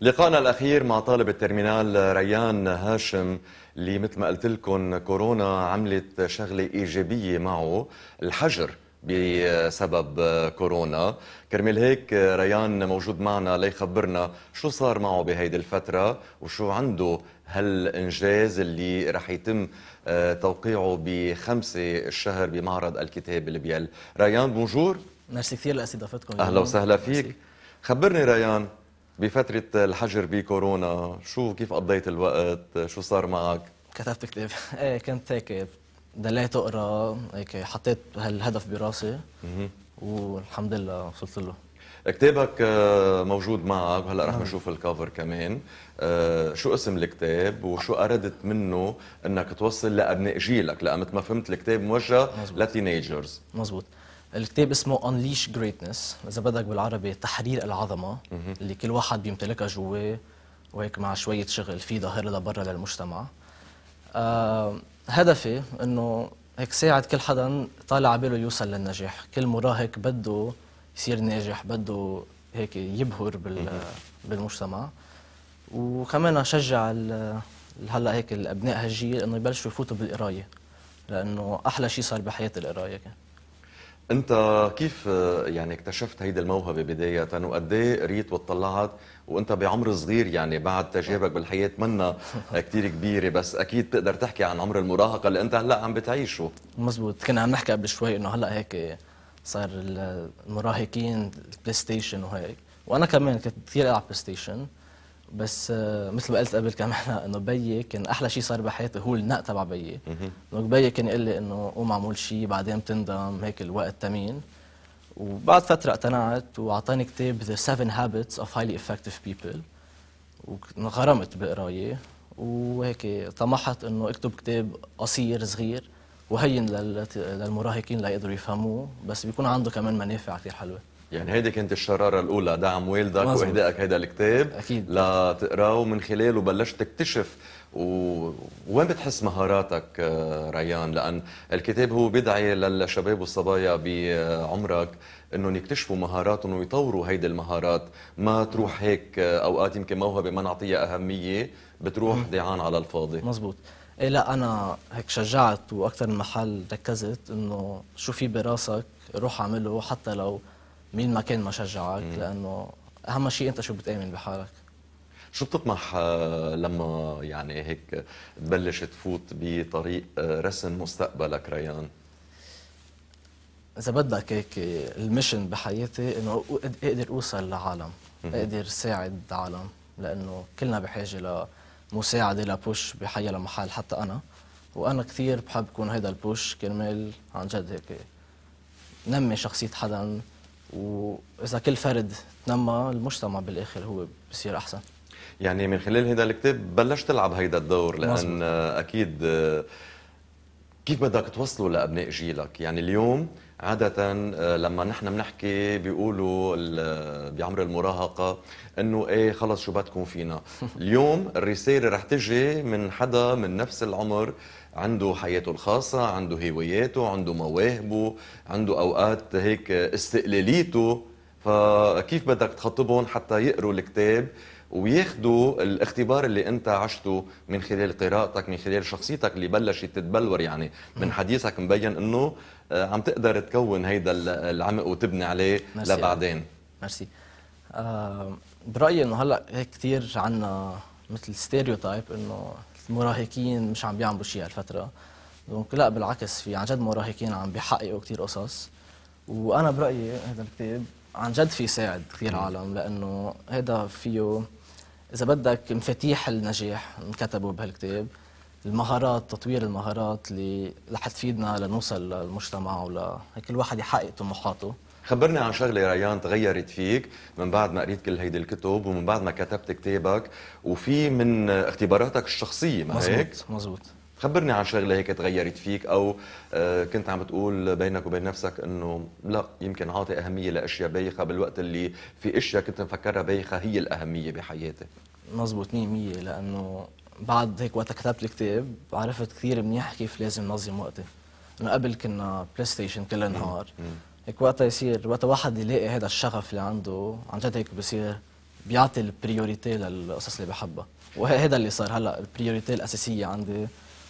لقائنا الأخير مع طالب الترمينال ريان هاشم اللي مثل ما قلت لكم كورونا عملت شغلة إيجابية معه الحجر بسبب كورونا كرمال هيك ريان موجود معنا ليخبرنا شو صار معه بهيدي الفترة وشو عنده هالإنجاز اللي رح يتم آه، توقيعه بخمسة الشهر بمعرض الكتاب البيال ريان بونجور ميرسي كثير لاستضافتكم اهلا وسهلا فيك مرسي. خبرني ريان بفترة الحجر بكورونا شو كيف قضيت الوقت شو صار معك كتبت كتاب ايه كنت هيك ضليت اقرا هيك حطيت هالهدف براسي والحمد لله وصلت له كتابك آه، موجود معك وهلا رح نعم. نشوف الكفر كمان آه، شو اسم الكتاب وشو اردت منه انك توصل لابناء جيلك لان مثل ما فهمت الكتاب موجه لتينيجرز مزبوط الكتاب اسمه انليش جريتنس اذا بدك بالعربي تحرير العظمه اللي كل واحد بيمتلكها جواه وهيك مع شويه شغل في ظاهره لبرا للمجتمع هدفي انه هيك ساعد كل حدا طالع على باله يوصل للنجاح كل مراهق بده يصير ناجح بده هيك يبهر بال بالمجتمع وكمان اشجع هلا هيك الابناء هالجيل انه يبلشوا يفوتوا بالقرايه لانه احلى شيء صار بحياتي القرايه كان انت كيف يعني اكتشفت هيدي الموهبه بدايه وقد ايه قريت وطلعت وانت بعمر صغير يعني بعد تجاربك بالحياه منا كثير كبيره بس اكيد تقدر تحكي عن عمر المراهقه اللي انت هلا عم بتعيشه مزبوط كنا عم نحكي قبل شوي انه هلا هيك صار المراهقين البلاي ستيشن وهيك وانا كمان كنت كثير العب بلاي ستيشن بس آه، مثل ما قلت قبل كمان انه بيي كان احلى شيء صار بحياتي هو النق تبع بيي انه بيي كان يقول لي انه قوم اعمل شيء بعدين بتندم هيك الوقت تمين وبعد فتره اقتنعت واعطاني كتاب ذا 7 هابتس اوف هايلي افكتيف بيبل وانغرمت بقرايه وهيك طمحت انه اكتب كتاب قصير صغير وهين للمراهقين ليقدروا يفهموه بس بيكون عنده كمان منافع كثير حلوه يعني هيدي كانت الشراره الاولى دعم والدك واهدائك هيدا الكتاب اكيد لتقراه ومن خلاله بلشت تكتشف و... وين بتحس مهاراتك آه، ريان لان الكتاب هو بدعي للشباب والصبايا بعمرك انهم يكتشفوا مهاراتهم ويطوروا هيدي المهارات ما تروح هيك آه، اوقات يمكن موهبه ما نعطيها اهميه بتروح ضيعان على الفاضي مزبوط إيه لا انا هيك شجعت واكثر من محل ركزت انه شو في براسك روح اعمله حتى لو مين ما كان ما شجعك لانه اهم شيء انت شو بتامن بحالك شو بتطمح آه، لما يعني هيك تبلش تفوت بطريق آه، رسم مستقبلك ريان؟ اذا بدك هيك المشن بحياتي انه اقدر اوصل لعالم، اقدر ساعد عالم لانه كلنا بحاجه لمساعده لبوش بحي لمحل حتى انا وانا كثير بحب يكون هيدا البوش كرمال عن جد هيك نمي شخصيه حدا واذا كل فرد تنمى المجتمع بالاخر هو بصير احسن يعني من خلال هذا الكتاب بلشت تلعب هيدا الدور لان مزبوط. اكيد كيف بدك توصلوا لابناء جيلك يعني اليوم عادة آه، لما نحن بنحكي بيقولوا آه، بعمر المراهقة انه ايه خلص شو بدكم فينا اليوم الرسالة رح تجي من حدا من نفس العمر عنده حياته الخاصة عنده هواياته عنده مواهبه عنده أوقات هيك آه، استقلاليته فكيف بدك تخطبهم حتى يقروا الكتاب وياخذوا الاختبار اللي انت عشته من خلال قراءتك من خلال شخصيتك اللي بلشت تتبلور يعني من حديثك مبين انه آه، عم تقدر تكون هيدا العمق وتبني عليه مرسي لبعدين ميرسي آه برايي انه هلا هيك كثير عندنا مثل ستيريو تايب انه المراهقين مش عم بيعملوا شيء هالفتره دونك لا بالعكس في عن جد مراهقين عم بيحققوا كثير قصص وانا برايي هذا الكتاب عن جد في يساعد كثير عالم لانه هذا فيه اذا بدك مفاتيح النجاح انكتبوا بهالكتاب المهارات تطوير المهارات اللي رح تفيدنا لنوصل للمجتمع ولا كل واحد يحقق طموحاته خبرني عن شغله ريان تغيرت فيك من بعد ما قريت كل هيدي الكتب ومن بعد ما كتبت كتابك وفي من اختباراتك الشخصيه ما هيك؟ مزبوط مزبوط خبرني عن شغله هيك تغيرت فيك او آه، كنت عم بتقول بينك وبين نفسك انه لا يمكن عاطي اهميه لاشياء بايخه بالوقت اللي في اشياء كنت مفكرها بايخه هي الاهميه بحياتي مزبوط 100% لانه بعد هيك وقت كتبت الكتاب عرفت كثير منيح كيف لازم نظم وقتي انه قبل كنا بلاي ستيشن كل النهار هيك وقتها يصير وقت واحد يلاقي هذا الشغف اللي عنده عن جد هيك بصير بيعطي البريوريتي للقصص اللي بحبها وهذا اللي صار هلا البريوريتي الاساسيه عندي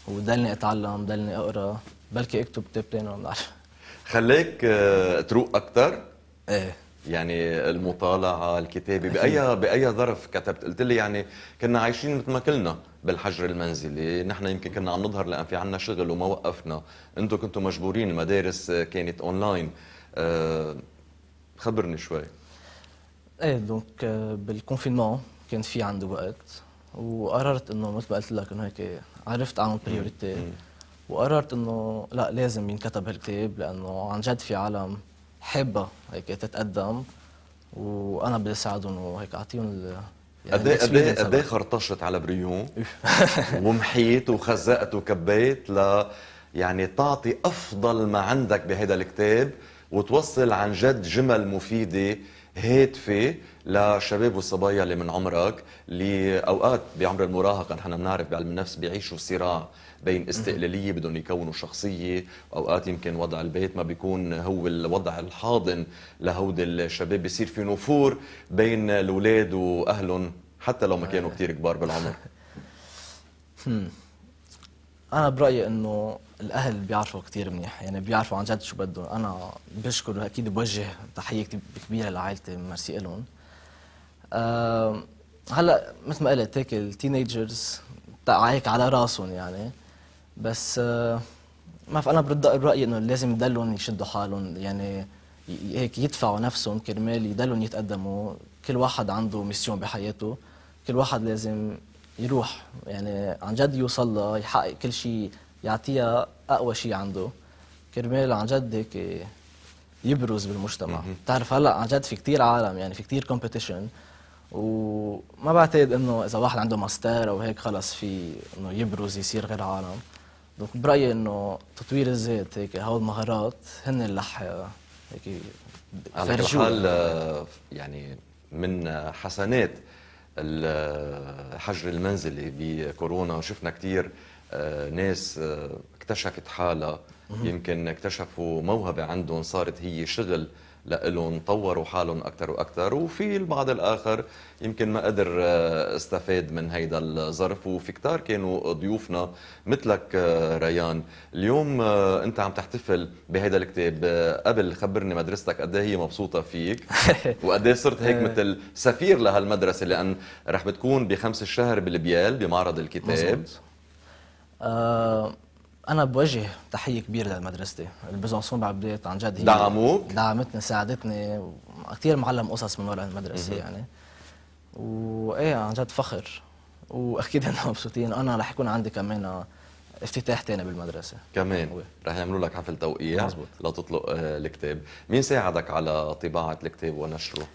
وضلني اتعلم ضلني اقرا بلكي اكتب تابتين ما بعرف خليك آه، تروق اكثر؟ ايه يعني المطالعه الكتابه باي باي ظرف كتبت قلت لي يعني كنا عايشين مثل ما كلنا بالحجر المنزلي نحن يمكن كنا عم نظهر لان في عنا شغل وما وقفنا انتم كنتوا مجبورين المدارس آه، كانت اونلاين آه، خبرني شوي ايه دونك بالكونفينمون كان في عندي وقت وقررت انه مثل ما قلت لك انه هيك عرفت عن بريورتي وقررت انه لا لازم ينكتب هالكتاب لانه عن جد في عالم حابه هيك تتقدم وانا بدي اساعدهم وهيك اعطيهم يعني قد ايه قد ايه قد ايه خرطشت على بريون ومحيت وخزقت وكبيت ل يعني تعطي افضل ما عندك بهذا الكتاب وتوصل عن جد جمل مفيده هاتفه لشباب والصبايا اللي من عمرك اللي اوقات بعمر المراهقه نحن بنعرف بعلم النفس بيعيشوا صراع بين استقلاليه بدهم يكونوا شخصيه اوقات يمكن وضع البيت ما بيكون هو الوضع الحاضن لهود الشباب بيصير في نفور بين الاولاد واهلهم حتى لو ما كانوا آه. كثير كبار بالعمر انا برايي انه الاهل بيعرفوا كثير منيح يعني بيعرفوا عن جد شو بدهم انا بشكر واكيد بوجه تحيه كبيره لعائلتي ميرسي لهم هلا مثل ما قلت هيك التينيجرز هيك على راسهم يعني بس ما ما انا برد برايي انه لازم يضلهم يشدوا حالهم يعني هيك يدفعوا نفسهم كرمال يضلهم يتقدموا كل واحد عنده ميسيون بحياته كل واحد لازم يروح يعني عن جد يوصل لها يحقق كل شيء يعطيها اقوى شيء عنده كرمال عن جد هيك يبرز بالمجتمع بتعرف هلا عن جد في كثير عالم يعني في كثير كومبيتيشن وما بعتقد انه اذا واحد عنده ماستر او هيك خلص في انه يبرز يصير غير عالم دونك برايي انه تطوير الذات هيك هول المهارات هن اللي رح هيك على كل حال آه، يعني من حسنات الحجر المنزلي بكورونا شفنا كثير آه، ناس آه، اكتشفت حالها يمكن اكتشفوا موهبة عندهم صارت هي شغل لهم طوروا حالهم اكثر واكثر وفي البعض الاخر يمكن ما قدر استفاد آه، من هيدا الظرف وفي كتار كانوا ضيوفنا مثلك آه، ريان اليوم آه، انت عم تحتفل بهيدا الكتاب قبل خبرني مدرستك قد إيه هي مبسوطه فيك وقد إيه صرت هيك مثل سفير لهالمدرسه لان رح بتكون بخمس الشهر بالبيال بمعرض الكتاب مزبوط. انا بوجه تحيه كبيره لمدرستي البزنسون بعبديت عن جد هي دعموك دعمتني ساعدتني كثير معلم قصص من ورا المدرسه يعني وايه عن جد فخر واكيد انه مبسوطين انا رح يكون عندي كمان آه، افتتاح تاني بالمدرسه كمان و... رح يعملوا لك حفل توقيع مزبوط. لتطلق آه، الكتاب مين ساعدك على طباعه الكتاب ونشره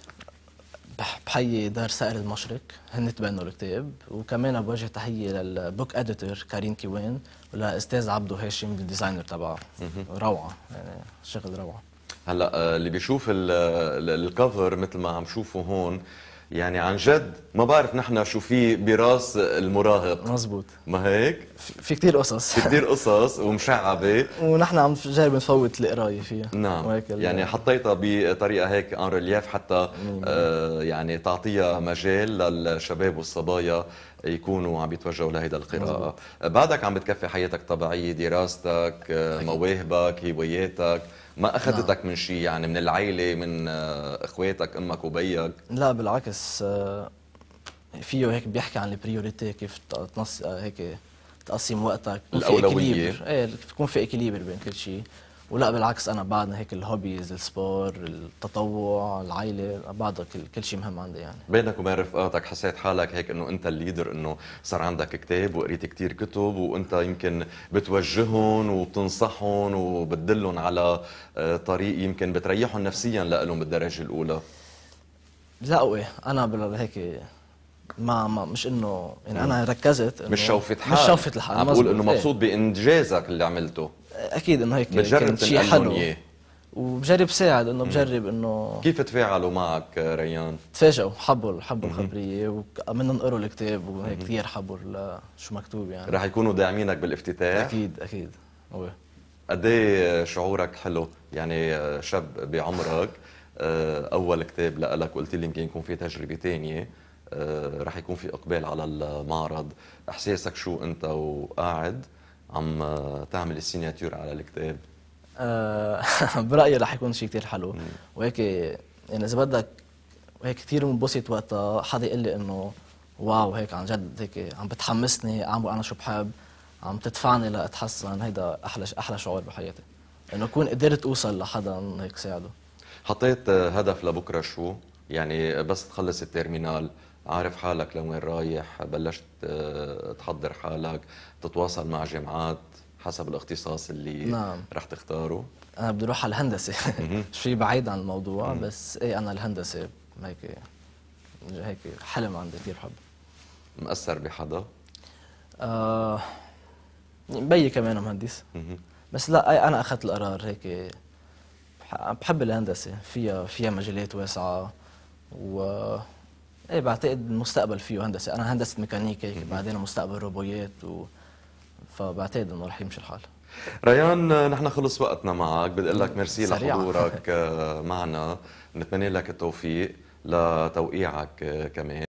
بحيي دار سائر المشرق هن تبنوا الكتاب وكمان بوجه تحيه للبوك اديتور كارين كيوان ولاستاذ عبدو هاشم الديزاينر تبعه روعه يعني شغل روعه هلا آه، اللي بيشوف الكفر آه، مثل ما عم شوفه هون يعني عن جد ما بعرف نحن شو في براس المراهق مزبوط ما هيك في كثير قصص في كثير قصص ومشعبه ونحن عم نجرب نفوت القرايه فيها نعم يعني حطيتها بطريقه هيك ان ريليف حتى آه يعني تعطيها مجال للشباب والصبايا يكونوا عم يتوجهوا لهيدا القراءه مزبوط. بعدك عم بتكفي حياتك طبيعية دراستك آه، مواهبك هواياتك ما اخذتك نعم. من شيء يعني من العيله من آه، اخواتك امك وبيك لا بالعكس آه، فيه هيك بيحكي عن البريوريتي كيف تنص آه، هيك تقسم وقتك الاولويه ايه تكون في اكليبر بين كل شيء ولا بالعكس انا بعدنا هيك الهوبيز السبور التطوع العائله بعدها كل, كل شيء مهم عندي يعني بينك وبين رفقاتك حسيت حالك هيك انه انت الليدر انه صار عندك كتاب وقريت كتير كتب وانت يمكن بتوجههم وبتنصحهم وبتدلهم على آه، طريق يمكن بتريحهم نفسيا لهم بالدرجه الاولى لا انا هيك ما, ما مش انه يعني انا ركزت إنه مش شوفة حال مش شوفة الحال عم بقول انه مبسوط إيه. بانجازك اللي عملته اكيد انه هيك بتجرب شيء حلو وبجرب ساعد انه بجرب انه كيف تفاعلوا معك ريان؟ تفاجئوا حبوا حبوا الخبريه ومنهم قروا الكتاب وهيك كثير حبوا شو مكتوب يعني رح يكونوا داعمينك بالافتتاح؟ اكيد اكيد هو قد إيه شعورك حلو يعني آه، شاب بعمرك آه، اول كتاب لك قلت لي يمكن يكون في تجربه ثانيه آه، رح يكون في اقبال على المعرض احساسك شو انت وقاعد عم تعمل السيناتير على الكتاب آه، برايي رح يكون شيء كثير حلو وهيك يعني اذا بدك هيك كثير منبسط وقتها حدا يقول لي انه واو هيك عن جد هيك عم بتحمسني اعمل انا شو بحب عم تدفعني لاتحسن هيدا احلى احلى شعور بحياتي انه اكون قدرت اوصل لحدا هيك ساعده حطيت هدف لبكره شو يعني بس تخلص الترمينال عارف حالك لوين رايح بلشت آه، تحضر حالك تتواصل مع جامعات حسب الاختصاص اللي نعم. رح تختاره انا بدي اروح على الهندسه شيء بعيد عن الموضوع بس ايه انا الهندسه هيك هيك حلم عندي كثير حب مأثر بحدا؟ آه بيي كمان مهندس بس لا انا اخذت القرار هيك بحب الهندسه فيها فيها مجالات واسعه و ايه بعتقد المستقبل فيه هندسه انا هندسه ميكانيكا بعدين مستقبل روبويات و... فبعتقد انه رح يمشي الحال ريان نحن خلص وقتنا معك بدي اقول لك ميرسي لحضورك آه، معنا نتمنى لك التوفيق لتوقيعك آه، كمان